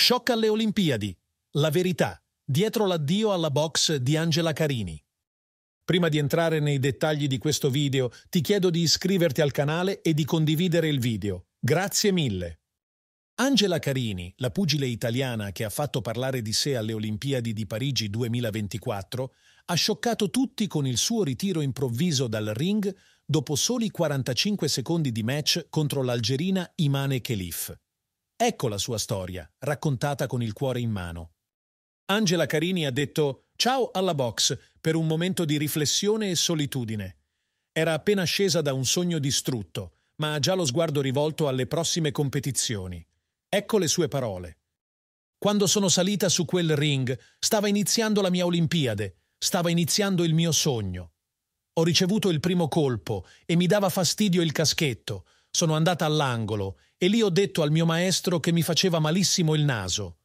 Shock alle Olimpiadi. La verità. Dietro l'addio alla box di Angela Carini. Prima di entrare nei dettagli di questo video, ti chiedo di iscriverti al canale e di condividere il video. Grazie mille! Angela Carini, la pugile italiana che ha fatto parlare di sé alle Olimpiadi di Parigi 2024, ha scioccato tutti con il suo ritiro improvviso dal ring dopo soli 45 secondi di match contro l'algerina Imane Kelif. Ecco la sua storia, raccontata con il cuore in mano. Angela Carini ha detto ciao alla box per un momento di riflessione e solitudine. Era appena scesa da un sogno distrutto, ma ha già lo sguardo rivolto alle prossime competizioni. Ecco le sue parole. Quando sono salita su quel ring, stava iniziando la mia Olimpiade, stava iniziando il mio sogno. Ho ricevuto il primo colpo e mi dava fastidio il caschetto. Sono andata all'angolo e lì ho detto al mio maestro che mi faceva malissimo il naso.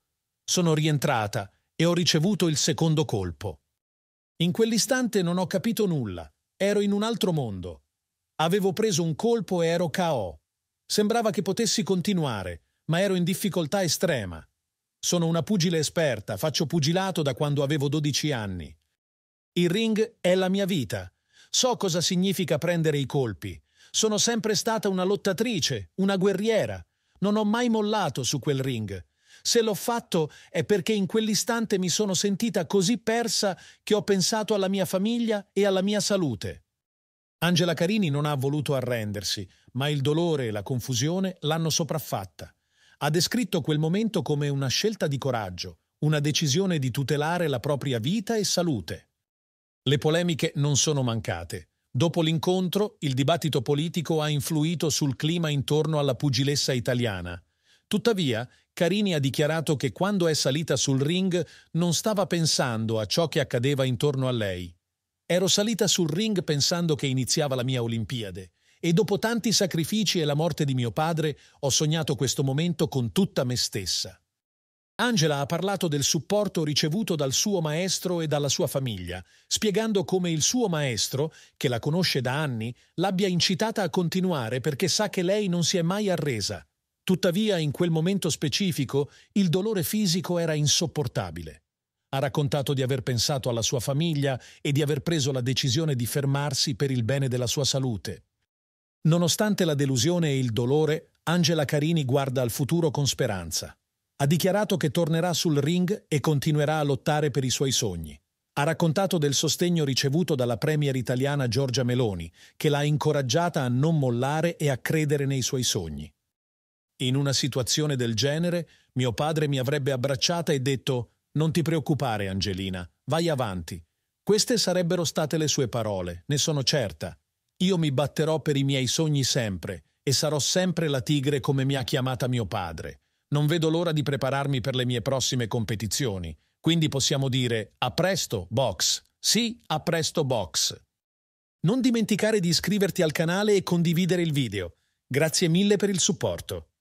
Sono rientrata e ho ricevuto il secondo colpo. In quell'istante non ho capito nulla, ero in un altro mondo. Avevo preso un colpo e ero KO. Sembrava che potessi continuare, ma ero in difficoltà estrema. Sono una pugile esperta, faccio pugilato da quando avevo 12 anni. Il ring è la mia vita. So cosa significa prendere i colpi. Sono sempre stata una lottatrice, una guerriera. Non ho mai mollato su quel ring. Se l'ho fatto è perché in quell'istante mi sono sentita così persa che ho pensato alla mia famiglia e alla mia salute. Angela Carini non ha voluto arrendersi, ma il dolore e la confusione l'hanno sopraffatta. Ha descritto quel momento come una scelta di coraggio, una decisione di tutelare la propria vita e salute. Le polemiche non sono mancate. Dopo l'incontro, il dibattito politico ha influito sul clima intorno alla pugilessa italiana. Tuttavia, Carini ha dichiarato che quando è salita sul ring non stava pensando a ciò che accadeva intorno a lei. Ero salita sul ring pensando che iniziava la mia Olimpiade e dopo tanti sacrifici e la morte di mio padre ho sognato questo momento con tutta me stessa. Angela ha parlato del supporto ricevuto dal suo maestro e dalla sua famiglia, spiegando come il suo maestro, che la conosce da anni, l'abbia incitata a continuare perché sa che lei non si è mai arresa. Tuttavia, in quel momento specifico, il dolore fisico era insopportabile. Ha raccontato di aver pensato alla sua famiglia e di aver preso la decisione di fermarsi per il bene della sua salute. Nonostante la delusione e il dolore, Angela Carini guarda al futuro con speranza. Ha dichiarato che tornerà sul ring e continuerà a lottare per i suoi sogni. Ha raccontato del sostegno ricevuto dalla premier italiana Giorgia Meloni, che l'ha incoraggiata a non mollare e a credere nei suoi sogni. In una situazione del genere, mio padre mi avrebbe abbracciata e detto «Non ti preoccupare, Angelina, vai avanti». Queste sarebbero state le sue parole, ne sono certa. Io mi batterò per i miei sogni sempre e sarò sempre la tigre come mi ha chiamata mio padre. Non vedo l'ora di prepararmi per le mie prossime competizioni, quindi possiamo dire a presto, box. Sì, a presto, box. Non dimenticare di iscriverti al canale e condividere il video. Grazie mille per il supporto.